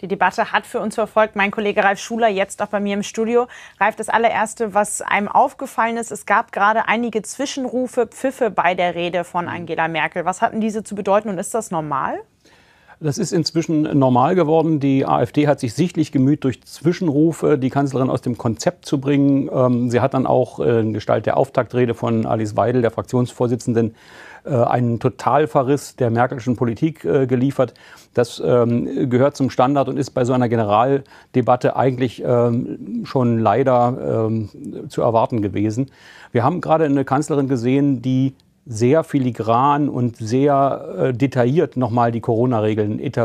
die Debatte hat für uns verfolgt. Mein Kollege Ralf Schuler jetzt auch bei mir im Studio. Ralf, das allererste, was einem aufgefallen ist, es gab gerade einige Zwischenrufe, Pfiffe bei der Rede von Angela Merkel. Was hatten diese zu bedeuten und ist das normal? Das ist inzwischen normal geworden. Die AfD hat sich sichtlich gemüht, durch Zwischenrufe die Kanzlerin aus dem Konzept zu bringen. Ähm, sie hat dann auch äh, in Gestalt der Auftaktrede von Alice Weidel, der Fraktionsvorsitzenden, äh, einen Totalverriss der merkelschen Politik äh, geliefert. Das ähm, gehört zum Standard und ist bei so einer Generaldebatte eigentlich ähm, schon leider zu erwarten gewesen. Wir haben gerade eine Kanzlerin gesehen, die sehr filigran und sehr äh, detailliert nochmal die Corona-Regeln äh,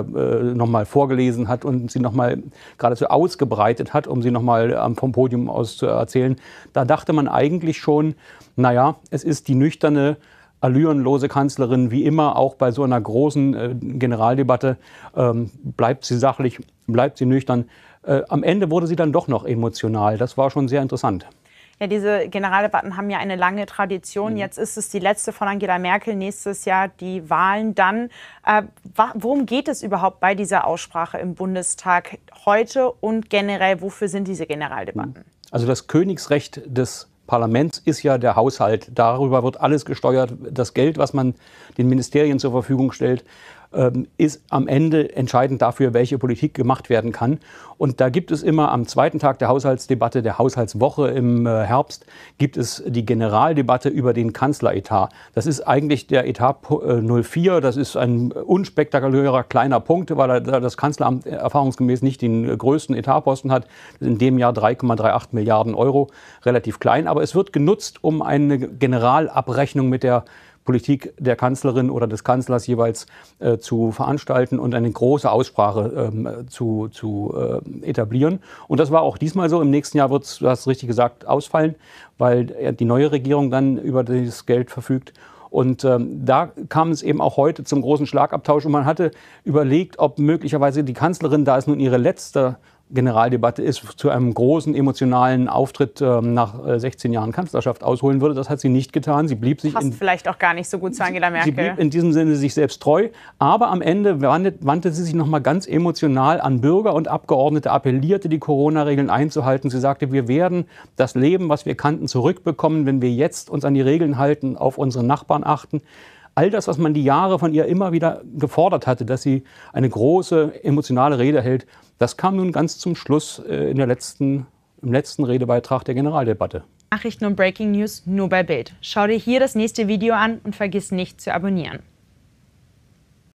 nochmal vorgelesen hat und sie nochmal geradezu ausgebreitet hat, um sie nochmal ähm, vom Podium aus zu erzählen. Da dachte man eigentlich schon, naja, es ist die nüchterne allürenlose Kanzlerin, wie immer, auch bei so einer großen äh, Generaldebatte, ähm, bleibt sie sachlich, bleibt sie nüchtern. Äh, am Ende wurde sie dann doch noch emotional. Das war schon sehr interessant ja, diese Generaldebatten haben ja eine lange Tradition. Mhm. Jetzt ist es die letzte von Angela Merkel, nächstes Jahr die Wahlen dann. Äh, worum geht es überhaupt bei dieser Aussprache im Bundestag heute und generell, wofür sind diese Generaldebatten? Mhm. Also das Königsrecht des Parlaments ist ja der Haushalt. Darüber wird alles gesteuert. Das Geld, was man den Ministerien zur Verfügung stellt, ähm, ist am Ende entscheidend dafür, welche Politik gemacht werden kann. Und da gibt es immer am zweiten Tag der Haushaltsdebatte, der Haushaltswoche im äh, Herbst, gibt es die Generaldebatte über den Kanzleretat. Das ist eigentlich der Etat 04. Äh, das ist ein unspektakulärer kleiner Punkt, weil das Kanzleramt erfahrungsgemäß nicht den äh, größten Etatposten hat. In dem Jahr 3,38 Milliarden Euro, relativ klein. Aber es wird genutzt, um eine Generalabrechnung mit der Politik der Kanzlerin oder des Kanzlers jeweils äh, zu veranstalten und eine große Aussprache ähm, zu, zu äh, etablieren. Und das war auch diesmal so. Im nächsten Jahr wird es, du hast richtig gesagt, ausfallen, weil die neue Regierung dann über dieses Geld verfügt. Und ähm, da kam es eben auch heute zum großen Schlagabtausch. Und man hatte überlegt, ob möglicherweise die Kanzlerin, da es nun ihre letzte Generaldebatte ist, zu einem großen emotionalen Auftritt ähm, nach 16 äh, Jahren Kanzlerschaft ausholen würde. Das hat sie nicht getan. Sie blieb sich. Passt in, vielleicht auch gar nicht so gut zu Angela Merkel. Sie blieb in diesem Sinne sich selbst treu. Aber am Ende wandte, wandte sie sich nochmal ganz emotional an Bürger und Abgeordnete, appellierte, die Corona-Regeln einzuhalten. Sie sagte, wir werden das Leben, was wir kannten, zurückbekommen, wenn wir jetzt uns an die Regeln halten, auf unsere Nachbarn achten all das, was man die Jahre von ihr immer wieder gefordert hatte, dass sie eine große emotionale Rede hält, das kam nun ganz zum Schluss äh, in der letzten, im letzten Redebeitrag der Generaldebatte. Nachrichten und Breaking News nur bei Bild. Schau dir hier das nächste Video an und vergiss nicht zu abonnieren.